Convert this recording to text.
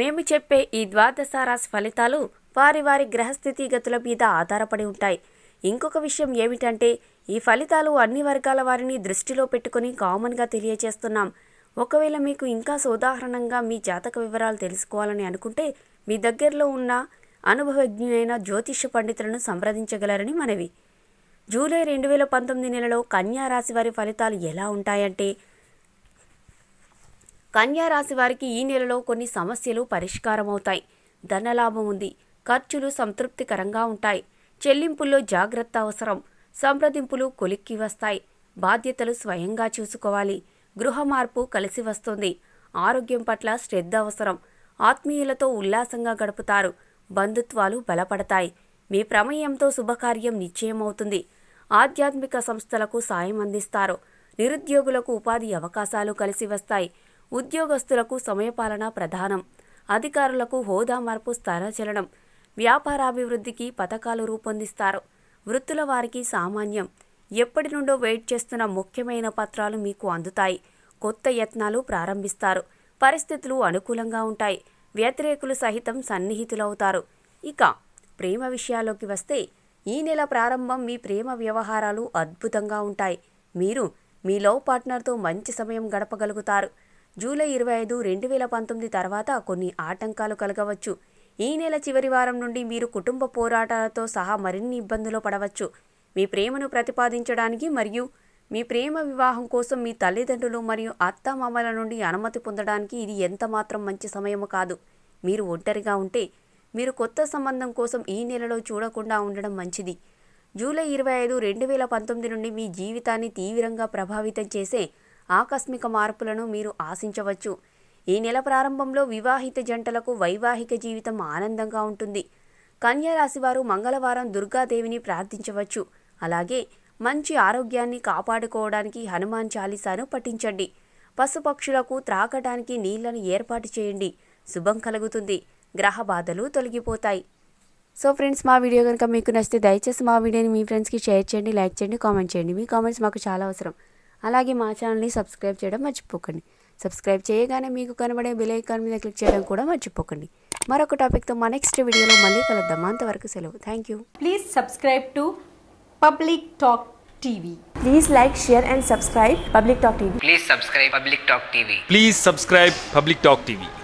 మేము చెప్పే ఈ ద్వాదశ రాశి ఫలితాలు వారి వారి గ్రహస్థితి గతుల మీద ఆధారపడి ఉంటాయి ఇంకొక విషయం ఏమిటంటే ఈ ఫలితాలు అన్ని వర్గాల వారిని దృష్టిలో పెట్టుకుని కామన్గా తెలియజేస్తున్నాం ఒకవేళ మీకు ఇంకా సోదాహరణంగా మీ జాతక వివరాలు తెలుసుకోవాలని అనుకుంటే మీ దగ్గరలో ఉన్న అనుభవజ్ఞులైన జ్యోతిష పండితులను సంప్రదించగలరని మనవి జూలై రెండు వేల పంతొమ్మిది నెలలో కన్యా రాశి వారి ఫలితాలు ఎలా ఉంటాయంటే రాశి వారికి ఈ నెలలో కొన్ని సమస్యలు పరిష్కారమవుతాయి ధనలాభం ఉంది ఖర్చులు సంతృప్తికరంగా ఉంటాయి చెల్లింపుల్లో జాగ్రత్త అవసరం సంప్రదింపులు కొలిక్కి వస్తాయి బాధ్యతలు స్వయంగా చూసుకోవాలి గృహ మార్పు కలిసి వస్తుంది ఆరోగ్యం పట్ల శ్రద్ధ అవసరం ఆత్మీయులతో ఉల్లాసంగా గడుపుతారు బంధుత్వాలు బలపడతాయి మీ ప్రమేయంతో శుభకార్యం నిశ్చయమవుతుంది ఆధ్యాత్మిక సంస్థలకు సాయం అందిస్తారు నిరుద్యోగులకు ఉపాధి అవకాశాలు కలిసి వస్తాయి ఉద్యోగస్తులకు సమయపాలన ప్రధానం అధికారులకు హోదా మార్పు స్థానచలనం వ్యాపారాభివృద్ధికి పథకాలు రూపొందిస్తారు వృత్తుల వారికి సామాన్యం ఎప్పటి నుండో వెయిట్ చేస్తున్న ముఖ్యమైన పత్రాలు మీకు అందుతాయి కొత్త యత్నాలు ప్రారంభిస్తారు పరిస్థితులు అనుకూలంగా ఉంటాయి వ్యతిరేకులు సహితం సన్నిహితులవుతారు ఇక ప్రేమ విషయాల్లోకి వస్తే ఈ నెల ప్రారంభం మీ ప్రేమ వ్యవహారాలు అద్భుతంగా ఉంటాయి మీరు మీ లవ్ పార్ట్నర్తో మంచి సమయం గడపగలుగుతారు జూలై ఇరవై ఐదు రెండు వేల పంతొమ్మిది తర్వాత కొన్ని ఆటంకాలు కలగవచ్చు ఈ నెల చివరి వారం నుండి మీరు కుటుంబ పోరాటాలతో సహా మరిన్ని ఇబ్బందులు పడవచ్చు మీ ప్రేమను ప్రతిపాదించడానికి మరియు మీ ప్రేమ వివాహం కోసం మీ తల్లిదండ్రులు మరియు అత్తమామల నుండి అనుమతి పొందడానికి ఇది ఎంతమాత్రం మంచి సమయము కాదు మీరు ఒంటరిగా ఉంటే మీరు కొత్త సంబంధం కోసం ఈ నెలలో చూడకుండా ఉండడం మంచిది జూలై ఇరవై ఐదు రెండు వేల పంతొమ్మిది నుండి మీ జీవితాన్ని తీవ్రంగా ప్రభావితం చేసే ఆకస్మిక మార్పులను మీరు ఆశించవచ్చు ఈ నెల ప్రారంభంలో వివాహిత జంటలకు వైవాహిక జీవితం ఆనందంగా ఉంటుంది కన్యారాశి వారు మంగళవారం దుర్గాదేవిని ప్రార్థించవచ్చు అలాగే మంచి ఆరోగ్యాన్ని కాపాడుకోవడానికి హనుమాన్ చాలీసాను పఠించండి పశుపక్షులకు త్రాగటానికి నీళ్లను ఏర్పాటు చేయండి శుభం కలుగుతుంది గ్రహ బాధలు తొలగిపోతాయి సో ఫ్రెండ్స్ మా వీడియో కనుక మీకు నచ్చితే దయచేసి మా వీడియోని మీ ఫ్రెండ్స్కి షేర్ చేయండి లైక్ చేయండి కామెంట్ చేయండి మీ కామెంట్స్ మాకు చాలా అవసరం అలాగే మా ఛానల్ని సబ్స్క్రైబ్ చేయడం మర్చిపోకండి సబ్స్క్రైబ్ చేయగానే మీకు కనబడే బెల్ ఐకాన్ మీద క్లిక్ చేయడం కూడా మర్చిపోకండి మరొక టాపిక్తో మా నెక్స్ట్ వీడియోలో మళ్ళీ కలుద్దాం అంతవరకు సెలవు thank you please subscribe to Public Talk TV please like share and subscribe Public Talk TV please subscribe Public Talk TV please subscribe Public Talk TV